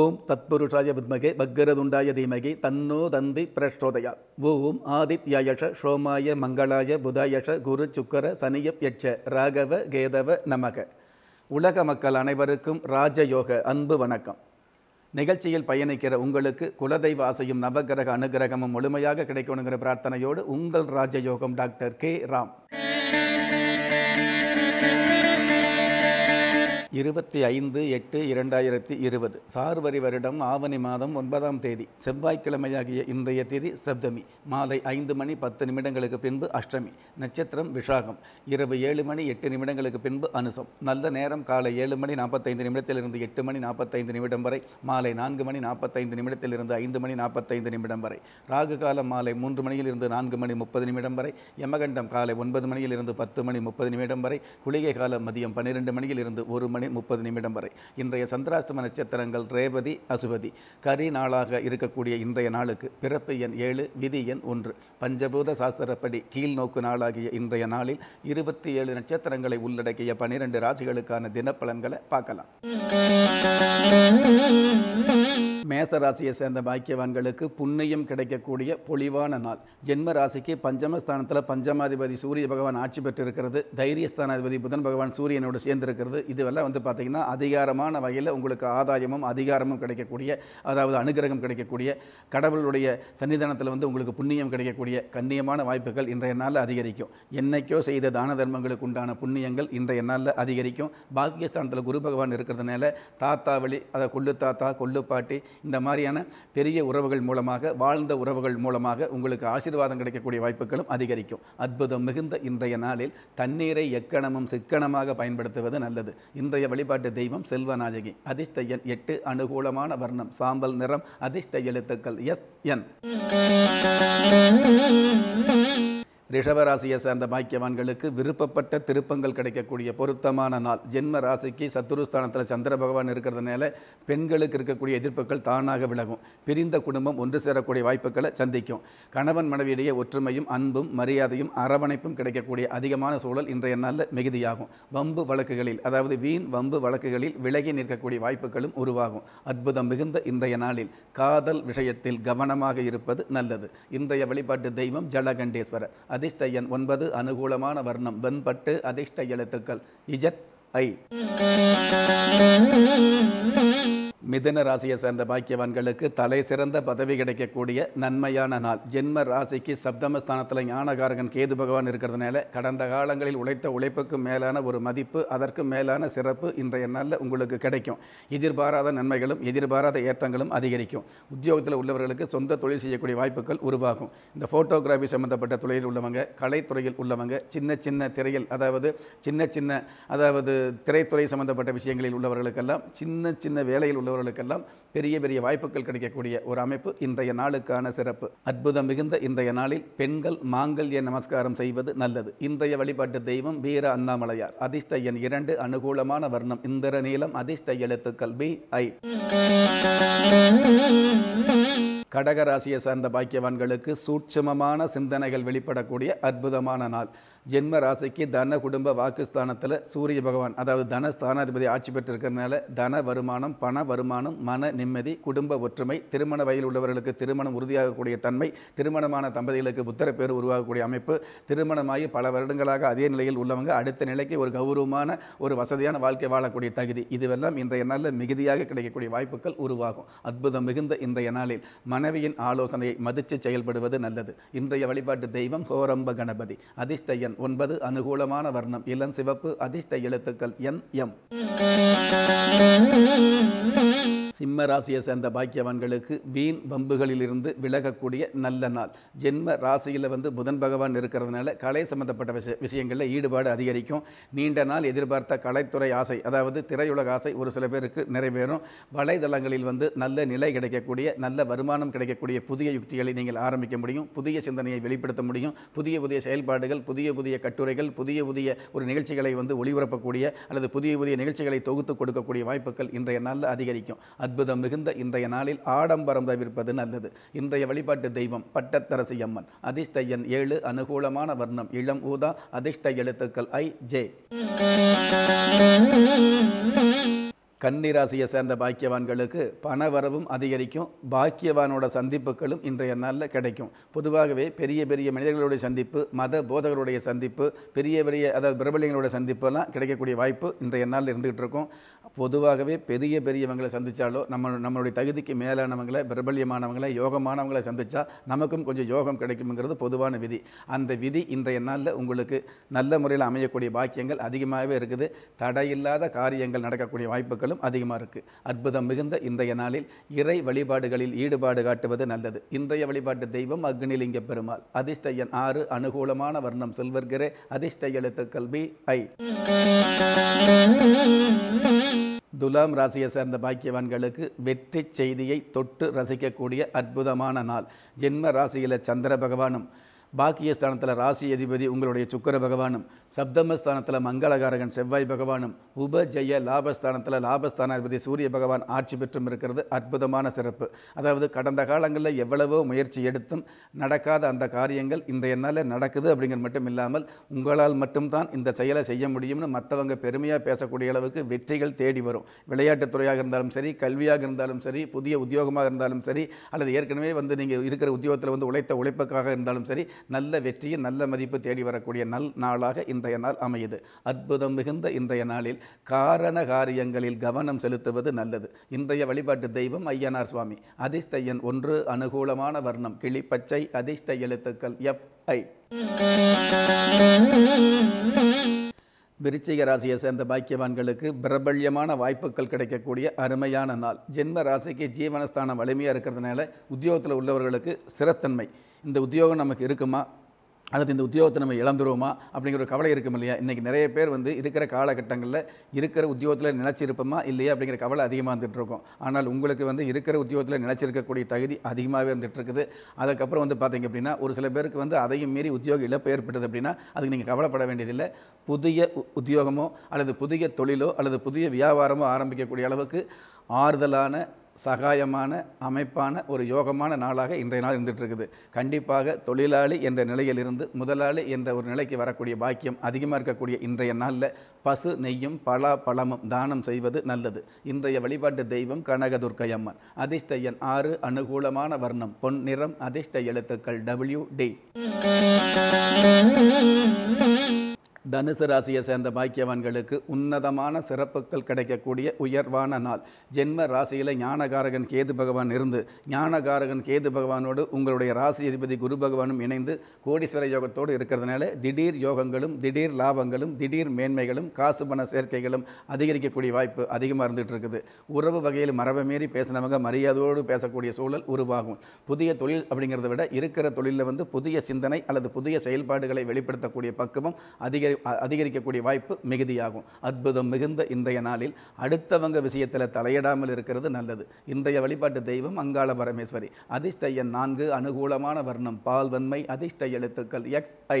ஓம் தத்புருஷாய வித்மகே பக்ரதுண்டாய தீமகி தன்னோ தந்தி பிரஷ்டோதயா ஓம் ஆதித்யாயஷ ஷோமாய மங்களாய புதாயஷ குரு சுக்கர சனியப் யட்ச ராகவ கேதவ நமக உலக மக்கள் அனைவருக்கும் ராஜயோக அன்பு வணக்கம் நிகழ்ச்சியில் பயணிக்கிற உங்களுக்கு குலதெய்வ ஆசையும் நவகிரக அனுகிரகமும் முழுமையாக கிடைக்கணுங்கிற பிரார்த்தனையோடு உங்கள் ராஜயோகம் டாக்டர் கே ராம் இருபத்தி ஐந்து எட்டு இரண்டாயிரத்தி இருபது சார்வரி வருடம் ஆவணி மாதம் ஒன்பதாம் தேதி செவ்வாய்க்கிழமையாகிய இன்றைய தேதி சப்தமி மாலை ஐந்து மணி பத்து நிமிடங்களுக்கு பின்பு அஷ்டமி நட்சத்திரம் விஷாகம் இரவு ஏழு மணி எட்டு நிமிடங்களுக்கு பின்பு அனுசம் நல்ல நேரம் காலை ஏழு மணி நாற்பத்தைந்து நிமிடத்திலிருந்து எட்டு மணி நாற்பத்தைந்து நிமிடம் வரை மாலை நான்கு மணி நாற்பத்தைந்து நிமிடத்திலிருந்து ஐந்து மணி நாற்பத்தைந்து நிமிடம் வரை ராகு காலம் மாலை மூன்று மணியிலிருந்து நான்கு மணி முப்பது நிமிடம் வரை யமகண்டம் காலை ஒன்பது மணியிலிருந்து பத்து மணி முப்பது நிமிடம் வரை குளிகை காலம் மதியம் பன்னிரெண்டு மணியிலிருந்து ஒரு மணி மணி முப்பது நிமிடம் வரை இன்றைய சந்திராஷ்டம நட்சத்திரங்கள் ரேவதி அசுபதி கரி நாளாக இருக்கக்கூடிய இன்றைய நாளுக்கு பிறப்பு எண் ஏழு விதி எண் ஒன்று பஞ்சபூத சாஸ்திரப்படி கீழ் நோக்கு நாளாகிய இன்றைய நாளில் இருபத்தி ஏழு நட்சத்திரங்களை உள்ளடக்கிய பனிரெண்டு ராசிகளுக்கான தினப்பலன்களை பார்க்கலாம் மேசராசியை சேர்ந்த பாக்கியவான்களுக்கு புண்ணியம் கிடைக்கக்கூடிய பொலிவான நாள் ஜென்ம ராசிக்கு பஞ்சமஸ்தானத்தில் பஞ்சமாதிபதி சூரிய பகவான் ஆட்சி பெற்றிருக்கிறது தைரியஸ்தானாதிபதி புதன் பகவான் சூரியனோடு சேர்ந்திருக்கிறது இதுவெல்லாம் வந்து பார்த்திங்கன்னா அதிகாரமான வகையில் உங்களுக்கு ஆதாயமும் அதிகாரமும் கிடைக்கக்கூடிய அதாவது அனுகிரகம் கிடைக்கக்கூடிய கடவுளுடைய சன்னிதானத்தில் வந்து உங்களுக்கு புண்ணியம் கிடைக்கக்கூடிய கண்ணியமான வாய்ப்புகள் இன்றைய நாளில் அதிகரிக்கும் என்னைக்கோ செய்த தான தர்மங்களுக்கு உண்டான புண்ணியங்கள் இன்றைய நாளில் அதிகரிக்கும் பாக்கியஸ்தானத்தில் குரு பகவான் இருக்கிறதுனால தாத்தா வழி அதை கொள்ளு தாத்தா கொள்ளு பாட்டி இந்த மாதிரியான பெரிய உறவுகள் மூலமாக வாழ்ந்த உறவுகள் மூலமாக உங்களுக்கு ஆசீர்வாதம் கிடைக்கக்கூடிய வாய்ப்புகளும் அதிகரிக்கும் அற்புதம் மிகுந்த இன்றைய நாளில் தண்ணீரை எக்கணமும் சிக்கனமாக பயன்படுத்துவது நல்லது இன்றைய இன்றைய வழிபாட்டு தெய்வம் செல்வநாயகி அதிர்ஷ்ட எண் எட்டு அனுகூலமான வர்ணம் சாம்பல் நிறம் அதிர்ஷ்ட எழுத்துக்கள் எஸ் என் ரிஷபராசியை சேர்ந்த பாக்கியவான்களுக்கு விருப்பப்பட்ட திருப்பங்கள் கிடைக்கக்கூடிய பொருத்தமான நாள் ஜென்ம ராசிக்கு சத்துருஸ்தானத்தில் சந்திர பகவான் இருக்கிறதுனால பெண்களுக்கு இருக்கக்கூடிய எதிர்ப்புகள் தானாக விலகும் பிரிந்த குடும்பம் ஒன்று சேரக்கூடிய வாய்ப்புகளை சந்திக்கும் கணவன் மனைவியிடையே ஒற்றுமையும் அன்பும் மரியாதையும் அரவணைப்பும் கிடைக்கக்கூடிய அதிகமான சூழல் இன்றைய நாளில் மிகுதியாகும் வம்பு வழக்குகளில் அதாவது வீண் வம்பு வழக்குகளில் விலகி நிற்கக்கூடிய வாய்ப்புகளும் உருவாகும் அற்புதம் மிகுந்த இன்றைய நாளில் காதல் விஷயத்தில் கவனமாக இருப்பது நல்லது இன்றைய வழிபாட்டு தெய்வம் ஜலகண்டேஸ்வரர் அதிர்ஷ்ட எண் ஒன்பது அனுகூலமான வர்ணம் வெண்பட்டு அதிர்ஷ்ட எழுத்துக்கள் இஜட் ஐ மிதன ராசியை சேர்ந்த பாக்கியவான்களுக்கு தலை சிறந்த பதவி கிடைக்கக்கூடிய நன்மையான நாள் ஜென்ம ராசிக்கு சப்தமஸ்தானத்தில் ஞானகாரகன் கேது பகவான் இருக்கிறதுனால கடந்த காலங்களில் உழைத்த உழைப்புக்கு மேலான ஒரு மதிப்பு அதற்கு மேலான சிறப்பு இன்றைய நாளில் உங்களுக்கு கிடைக்கும் எதிர்பாராத நன்மைகளும் எதிர்பாராத ஏற்றங்களும் அதிகரிக்கும் உத்தியோகத்தில் உள்ளவர்களுக்கு சொந்த தொழில் செய்யக்கூடிய வாய்ப்புகள் உருவாகும் இந்த ஃபோட்டோகிராஃபி சம்மந்தப்பட்ட தொழிலில் உள்ளவங்க கலைத்துறையில் உள்ளவங்க சின்ன சின்ன திரையில் அதாவது சின்ன சின்ன அதாவது திரைத்துறை சம்மந்தப்பட்ட விஷயங்களில் உள்ளவர்களுக்கெல்லாம் சின்ன சின்ன வேலையில் உள்ள செய்பவர்களுக்கெல்லாம் பெரிய பெரிய வாய்ப்புகள் கிடைக்கக்கூடிய ஒரு அமைப்பு இன்றைய நாளுக்கான சிறப்பு அற்புதம் மிகுந்த இன்றைய நாளில் பெண்கள் மாங்கல்ய நமஸ்காரம் செய்வது நல்லது இன்றைய வழிபாட்டு தெய்வம் வீர அண்ணாமலையார் அதிர்ஷ்ட எண் இரண்டு அனுகூலமான வர்ணம் இந்திர நீளம் அதிர்ஷ்ட எழுத்துக்கள் பி ஐ கடகராசியை சார்ந்த பாக்கியவான்களுக்கு சூட்சமமான சிந்தனைகள் வெளிப்படக்கூடிய அற்புதமான நாள் ஜென்ம ராசிக்கு தன குடும்ப வாக்குஸ்தானத்தில் சூரிய பகவான் அதாவது தன ஸ்தானாதிபதி ஆட்சி பெற்றிருக்கிறதுனால தன வருமானம் பண வருமானம் மன நிம்மதி குடும்ப ஒற்றுமை திருமண வயதில் உள்ளவர்களுக்கு திருமணம் உறுதியாகக்கூடிய தன்மை திருமணமான தம்பதிகளுக்கு பேர் உருவாகக்கூடிய அமைப்பு திருமணமாகி பல வருடங்களாக அதே நிலையில் உள்ளவங்க அடுத்த நிலைக்கு ஒரு கௌரவமான ஒரு வசதியான வாழ்க்கை வாழக்கூடிய தகுதி இதுவெல்லாம் இன்றைய நாளில் மிகுதியாக கிடைக்கக்கூடிய வாய்ப்புகள் உருவாகும் அற்புதம் மிகுந்த இன்றைய நாளில் மனைவியின் ஆலோசனையை மதித்து செயல்படுவது நல்லது இன்றைய வழிபாட்டு தெய்வம் ஹோரம்ப கணபதி அதிர்ஷ்டயன் எண் ஒன்பது அனுகூலமான வர்ணம் இளம் சிவப்பு அதிர்ஷ்ட எழுத்துக்கள் என் எம் சிம்ம ராசியை சேர்ந்த பாக்கியவான்களுக்கு வீண் வம்புகளிலிருந்து விலகக்கூடிய நல்ல நாள் ஜென்ம ராசியில் வந்து புதன் பகவான் இருக்கிறதுனால கலை சம்மந்தப்பட்ட விஷய விஷயங்களில் ஈடுபாடு அதிகரிக்கும் நீண்ட நாள் எதிர்பார்த்த கலைத்துறை ஆசை அதாவது திரையுலக ஆசை ஒரு சில பேருக்கு நிறைவேறும் வலைதளங்களில் வந்து நல்ல நிலை கிடைக்கக்கூடிய நல்ல வருமானம் கிடைக்கக்கூடிய புதிய யுக்திகளை நீங்கள் ஆரம்பிக்க முடியும் புதிய சிந்தனையை வெளிப்படுத்த முடியும் புதிய புதிய செயல்பாடுகள் புதிய புதிய கட்டுரைகள் புதிய புதிய ஒரு நிகழ்ச்சிகளை வந்து ஒளிபரப்பக்கூடிய அல்லது புதிய புதிய நிகழ்ச்சிகளை தொகுத்து கொடுக்கக்கூடிய வாய்ப்புகள் இன்றைய நாளில் அதிகரிக்கும் அற்புதம் மிகுந்த இன்றைய நாளில் ஆடம்பரம் தவிர்ப்பது நல்லது இன்றைய வழிபாட்டு தெய்வம் பட்டத்தரசி அம்மன் அதிர்ஷ்டையன் ஏழு அனுகூலமான வர்ணம் இளம் ஊதா அதிர்ஷ்ட எழுத்துக்கள் ஐ ஜே கன்னிராசியை சேர்ந்த பாக்கியவான்களுக்கு பண வரவும் அதிகரிக்கும் பாக்கியவானோட சந்திப்புகளும் இன்றைய நாளில் கிடைக்கும் பொதுவாகவே பெரிய பெரிய மனிதர்களுடைய சந்திப்பு மத போதகருடைய சந்திப்பு பெரிய பெரிய அதாவது பிரபலங்களுடைய சந்திப்பெல்லாம் கிடைக்கக்கூடிய வாய்ப்பு இன்றைய நாளில் இருந்துகிட்டு இருக்கும் பொதுவாகவே பெரிய பெரியவங்களை சந்தித்தாலோ நம்ம நம்மளுடைய தகுதிக்கு மேலானவங்களை பிரபல்யமானவங்களை யோகமானவங்களை சந்தித்தா நமக்கும் கொஞ்சம் யோகம் கிடைக்குங்கிறது பொதுவான விதி அந்த விதி இன்றைய நாளில் உங்களுக்கு நல்ல முறையில் அமையக்கூடிய பாக்கியங்கள் அதிகமாகவே இருக்குது தடையில்லாத காரியங்கள் நடக்கக்கூடிய வாய்ப்புகளும் அதிகமாக இருக்குது அற்புதம் மிகுந்த இன்றைய நாளில் இறை வழிபாடுகளில் ஈடுபாடு காட்டுவது நல்லது இன்றைய வழிபாட்டு தெய்வம் அக்னிலிங்க பெருமாள் அதிர்ஷ்டையன் ஆறு அனுகூலமான வர்ணம் செல்வர்கிறே அதிர்ஷ்ட ஐ Thank ஐ துலாம் ராசியை சேர்ந்த பாக்கியவான்களுக்கு வெற்றி செய்தியை தொட்டு ரசிக்கக்கூடிய அற்புதமான நாள் ஜென்ம ராசியில் சந்திர பகவானும் பாக்கியஸ்தானத்தில் ராசி அதிபதி உங்களுடைய சுக்கர பகவானும் சப்தமஸ்தானத்தில் மங்களகாரகன் செவ்வாய் பகவானும் ஜெய லாபஸ்தானத்தில் லாபஸ்தானாதிபதி சூரிய பகவான் ஆட்சி பெற்றும் இருக்கிறது அற்புதமான சிறப்பு அதாவது கடந்த காலங்களில் எவ்வளவோ முயற்சி எடுத்தும் நடக்காத அந்த காரியங்கள் இன்றைய என்னால் நடக்குது அப்படிங்கிறது மட்டும் இல்லாமல் உங்களால் மட்டும்தான் இந்த செயலை செய்ய முடியும்னு மற்றவங்க பெருமையாக பேசக்கூடிய அளவுக்கு வெற்றிகள் தேடி வரும் விளையாட்டுத் துறையாக இருந்தாலும் சரி கல்வியாக இருந்தாலும் சரி புதிய உத்தியோகமாக இருந்தாலும் சரி அல்லது ஏற்கனவே வந்து நீங்கள் இருக்கிற உத்தியோகத்தில் வந்து உழைத்த உழைப்புக்காக இருந்தாலும் சரி நல்ல வெற்றியும் நல்ல மதிப்பு தேடி வரக்கூடிய நல் நாளாக இன்றைய நாள் அமையுது அற்புதம் மிகுந்த இன்றைய நாளில் காரண காரியங்களில் கவனம் செலுத்துவது நல்லது இன்றைய வழிபாட்டு தெய்வம் ஐயனார் சுவாமி அதிஷ்டையன் ஒன்று அனுகூலமான வர்ணம் கிளிப்பச்சை அதிர்ஷ்ட எழுத்துக்கள் எஃப் ஐ விருச்சிக ராசியை சேர்ந்த பாக்கியவான்களுக்கு பிரபல்யமான வாய்ப்புகள் கிடைக்கக்கூடிய அருமையான நாள் ஜென்ம ராசிக்கு ஜீவனஸ்தானம் வலிமையாக இருக்கிறதுனால உத்தியோகத்தில் உள்ளவர்களுக்கு சிறத்தன்மை இந்த உத்தியோகம் நமக்கு இருக்குமா அல்லது இந்த உத்தியோகத்தை நம்ம இழந்துருவோமா அப்படிங்கிற ஒரு கவலை இருக்கும் இல்லையா இன்றைக்கி நிறைய பேர் வந்து இருக்கிற காலகட்டங்களில் இருக்கிற உத்தியோகத்தில் நிலச்சிருப்போமா இல்லையா அப்படிங்கிற கவலை அதிகமாக இருந்துகிட்ருக்கும் ஆனால் உங்களுக்கு வந்து இருக்கிற உத்தியோகத்தில் நினைச்சிருக்கக்கூடிய தகுதி அதிகமாகவே இருந்துகிட்ருக்குது அதுக்கப்புறம் வந்து பார்த்திங்க அப்படின்னா ஒரு சில பேருக்கு வந்து அதையும் மீறி உத்தியோக இழப்பு ஏற்பட்டது அப்படின்னா அதுக்கு நீங்கள் கவலைப்பட வேண்டியதில்லை புதிய உத்தியோகமோ அல்லது புதிய தொழிலோ அல்லது புதிய வியாபாரமோ ஆரம்பிக்கக்கூடிய அளவுக்கு ஆறுதலான சகாயமான அமைப்பான ஒரு யோகமான நாளாக இன்றைய நாள் இருந்துகிட்ருக்குது கண்டிப்பாக தொழிலாளி என்ற நிலையிலிருந்து முதலாளி என்ற ஒரு நிலைக்கு வரக்கூடிய பாக்கியம் அதிகமாக இருக்கக்கூடிய இன்றைய நாளில் பசு நெய்யும் பலா பழமும் தானம் செய்வது நல்லது இன்றைய வழிபாட்டு தெய்வம் கனகதுர்க்கை அம்மன் அதிர்ஷ்ட எண் ஆறு அனுகூலமான வர்ணம் பொன் நிறம் அதிர்ஷ்ட எழுத்துக்கள் டபிள்யூ டி தனுசு ராசியை சேர்ந்த பாக்கியவான்களுக்கு உன்னதமான சிறப்புகள் கிடைக்கக்கூடிய உயர்வான நாள் ஜென்ம ராசியில் ஞானகாரகன் கேது பகவான் இருந்து ஞானகாரகன் கேது பகவானோடு உங்களுடைய ராசி அதிபதி குரு பகவானும் இணைந்து கோடீஸ்வர யோகத்தோடு இருக்கிறதுனால திடீர் யோகங்களும் திடீர் லாபங்களும் திடீர் மேன்மைகளும் காசு பண சேர்க்கைகளும் அதிகரிக்கக்கூடிய வாய்ப்பு அதிகமாக இருந்துகிட்டு இருக்குது உறவு வகையில் மரபை மீறி பேசினவங்க மரியாதையோடு பேசக்கூடிய சூழல் உருவாகும் புதிய தொழில் அப்படிங்கிறத விட இருக்கிற தொழிலில் வந்து புதிய சிந்தனை அல்லது புதிய செயல்பாடுகளை வெளிப்படுத்தக்கூடிய பக்குவம் அதிகரி அதிகரிக்கக்கூடிய வாய்ப்பு மிகுதியாகும் அற்புதம் மிகுந்த இன்றைய நாளில் அடுத்தவங்க விஷயத்தில் தலையிடாமல் இருக்கிறது நல்லது இன்றைய வழிபாட்டு தெய்வம் அங்காள பரமேஸ்வரி அதிர்ஷ்ட எண் நான்கு அனுகூலமான வர்ணம் பால்வன்மை வன்மை அதிர்ஷ்ட எழுத்துக்கள் எக்ஸ் ஐ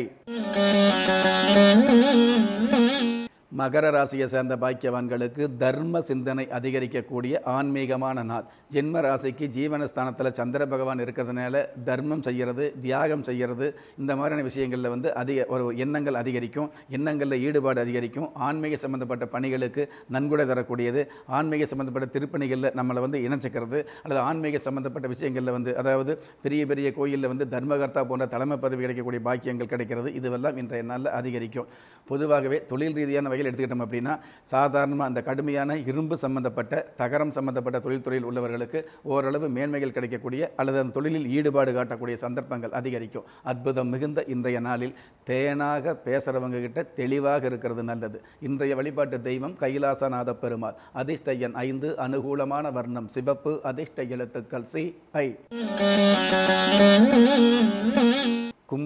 மகர ராசியை சேர்ந்த பாக்கியவான்களுக்கு தர்ம சிந்தனை அதிகரிக்கக்கூடிய ஆன்மீகமான நாள் ஜென்ம ராசிக்கு ஜீவனஸ்தானத்தில் சந்திர பகவான் இருக்கிறதுனால தர்மம் செய்கிறது தியாகம் செய்கிறது இந்த மாதிரியான விஷயங்களில் வந்து அதிக ஒரு எண்ணங்கள் அதிகரிக்கும் எண்ணங்களில் ஈடுபாடு அதிகரிக்கும் ஆன்மீக சம்மந்தப்பட்ட பணிகளுக்கு நன்கொடை தரக்கூடியது ஆன்மீக சம்மந்தப்பட்ட திருப்பணிகளில் நம்மளை வந்து இணைச்சிக்கிறது அல்லது ஆன்மீக சம்மந்தப்பட்ட விஷயங்களில் வந்து அதாவது பெரிய பெரிய கோயிலில் வந்து தர்மகர்த்தா போன்ற தலைமை பதவி கிடைக்கக்கூடிய பாக்கியங்கள் கிடைக்கிறது இதுவெல்லாம் இன்றைய நாளில் அதிகரிக்கும் பொதுவாகவே தொழில் ரீதியான வகையில் வகையில் எடுத்துக்கிட்டோம் அப்படின்னா சாதாரணமாக அந்த கடுமையான இரும்பு சம்பந்தப்பட்ட தகரம் சம்பந்தப்பட்ட தொழில்துறையில் உள்ளவர்களுக்கு ஓரளவு மேன்மைகள் கிடைக்கக்கூடிய அல்லது அந்த தொழிலில் ஈடுபாடு காட்டக்கூடிய சந்தர்ப்பங்கள் அதிகரிக்கும் அற்புதம் மிகுந்த இன்றைய நாளில் தேனாக பேசுகிறவங்க கிட்ட தெளிவாக இருக்கிறது நல்லது இன்றைய வழிபாட்டு தெய்வம் கைலாசநாத பெருமாள் அதிர்ஷ்ட எண் ஐந்து அனுகூலமான வர்ணம் சிவப்பு அதிர்ஷ்ட எழுத்துக்கள் சி ஐ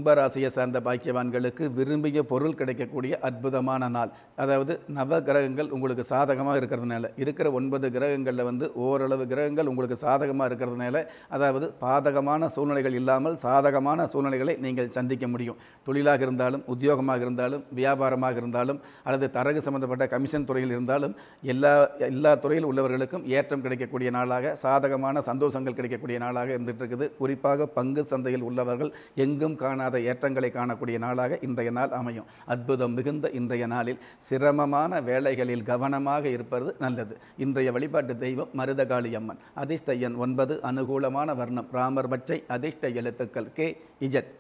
கும்பராசியை சார்ந்த பாக்கியவான்களுக்கு விரும்பிய பொருள் கிடைக்கக்கூடிய அற்புதமான நாள் அதாவது நவ கிரகங்கள் உங்களுக்கு சாதகமாக இருக்கிறதுனால இருக்கிற ஒன்பது கிரகங்களில் வந்து ஓரளவு கிரகங்கள் உங்களுக்கு சாதகமாக இருக்கிறதுனால அதாவது பாதகமான சூழ்நிலைகள் இல்லாமல் சாதகமான சூழ்நிலைகளை நீங்கள் சந்திக்க முடியும் தொழிலாக இருந்தாலும் உத்தியோகமாக இருந்தாலும் வியாபாரமாக இருந்தாலும் அல்லது தரகு சம்பந்தப்பட்ட கமிஷன் துறையில் இருந்தாலும் எல்லா எல்லா துறையில் உள்ளவர்களுக்கும் ஏற்றம் கிடைக்கக்கூடிய நாளாக சாதகமான சந்தோஷங்கள் கிடைக்கக்கூடிய நாளாக இருந்துகிட்டு இருக்குது குறிப்பாக பங்கு சந்தையில் உள்ளவர்கள் எங்கும் காணாத ஏற்றங்களை காணக்கூடிய நாளாக இன்றைய நாள் அமையும் அற்புதம் மிகுந்த இன்றைய நாளில் சிரமமான வேலைகளில் கவனமாக இருப்பது நல்லது இன்றைய வழிபாட்டு தெய்வம் மருதகாளி அம்மன் அதிர்ஷ்ட எண் ஒன்பது அனுகூலமான வர்ணம் ராமர் பச்சை அதிர்ஷ்ட எழுத்துக்கள் கே இஜட்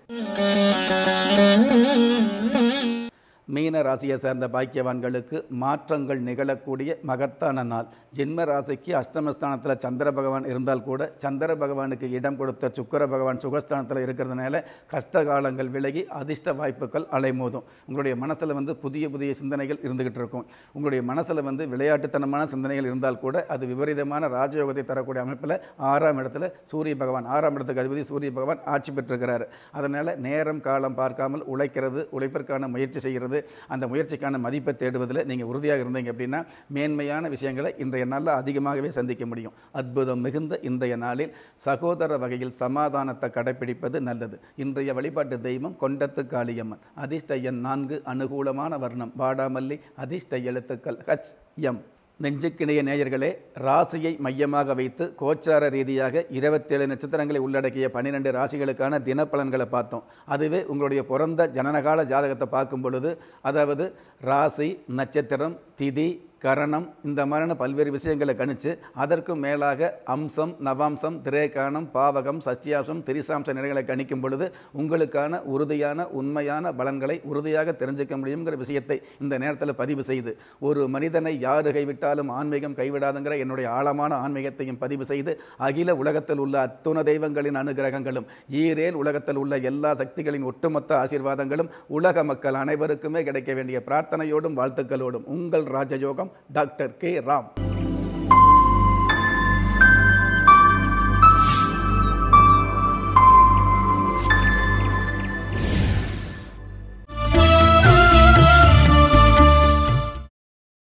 மீன ராசியை சேர்ந்த பாக்கியவான்களுக்கு மாற்றங்கள் நிகழக்கூடிய மகத்தான நாள் ஜென்ம ராசிக்கு அஷ்டமஸ்தானத்தில் சந்திர பகவான் இருந்தால் கூட சந்திர பகவானுக்கு இடம் கொடுத்த சுக்கர பகவான் சுகஸ்தானத்தில் இருக்கிறதுனால கஷ்ட காலங்கள் விலகி அதிர்ஷ்ட வாய்ப்புகள் அலைமோதும் உங்களுடைய மனசில் வந்து புதிய புதிய சிந்தனைகள் இருந்துக்கிட்டு இருக்கும் உங்களுடைய மனசில் வந்து விளையாட்டுத்தனமான சிந்தனைகள் இருந்தால் கூட அது விபரீதமான ராஜயோகத்தை தரக்கூடிய அமைப்பில் ஆறாம் இடத்துல சூரிய பகவான் ஆறாம் இடத்துக்கு அதிபதி சூரிய பகவான் ஆட்சி பெற்றிருக்கிறார் அதனால் நேரம் காலம் பார்க்காமல் உழைக்கிறது உழைப்பிற்கான முயற்சி செய்கிறது அல்லது அந்த முயற்சிக்கான மதிப்பை தேடுவதில் நீங்கள் உறுதியாக இருந்தீங்க அப்படின்னா மேன்மையான விஷயங்களை இன்றைய நாளில் அதிகமாகவே சந்திக்க முடியும் அற்புதம் மிகுந்த இன்றைய நாளில் சகோதர வகையில் சமாதானத்தை கடைபிடிப்பது நல்லது இன்றைய வழிபாட்டு தெய்வம் கொண்டத்து காளியம்மன் அதிர்ஷ்ட எண் நான்கு அனுகூலமான வர்ணம் வாடாமல்லி அதிர்ஷ்ட எழுத்துக்கள் ஹச் எம் நெஞ்சுக்கிணைய நேயர்களே ராசியை மையமாக வைத்து கோச்சார ரீதியாக இருபத்தேழு நட்சத்திரங்களை உள்ளடக்கிய பன்னிரெண்டு ராசிகளுக்கான தினப்பலன்களை பார்த்தோம் அதுவே உங்களுடைய பிறந்த ஜனனகால ஜாதகத்தை பார்க்கும் பொழுது அதாவது ராசி நட்சத்திரம் திதி கரணம் இந்த மாதிரியான பல்வேறு விஷயங்களை கணித்து அதற்கும் மேலாக அம்சம் நவாம்சம் திரேகானம் பாவகம் சஷ்டியாசம் திரிசாம்ச நிலைகளை கணிக்கும் பொழுது உங்களுக்கான உறுதியான உண்மையான பலன்களை உறுதியாக தெரிஞ்சிக்க முடியுங்கிற விஷயத்தை இந்த நேரத்தில் பதிவு செய்து ஒரு மனிதனை யார் கைவிட்டாலும் ஆன்மீகம் கைவிடாதுங்கிற என்னுடைய ஆழமான ஆன்மீகத்தையும் பதிவு செய்து அகில உலகத்தில் உள்ள அத்துண தெய்வங்களின் அனுகிரகங்களும் ஈரேல் உலகத்தில் உள்ள எல்லா சக்திகளின் ஒட்டுமொத்த ஆசீர்வாதங்களும் உலக மக்கள் அனைவருக்குமே கிடைக்க வேண்டிய பிரார்த்தனையோடும் வாழ்த்துக்களோடும் உங்கள் ராஜயோகம் डॉक्टर के राम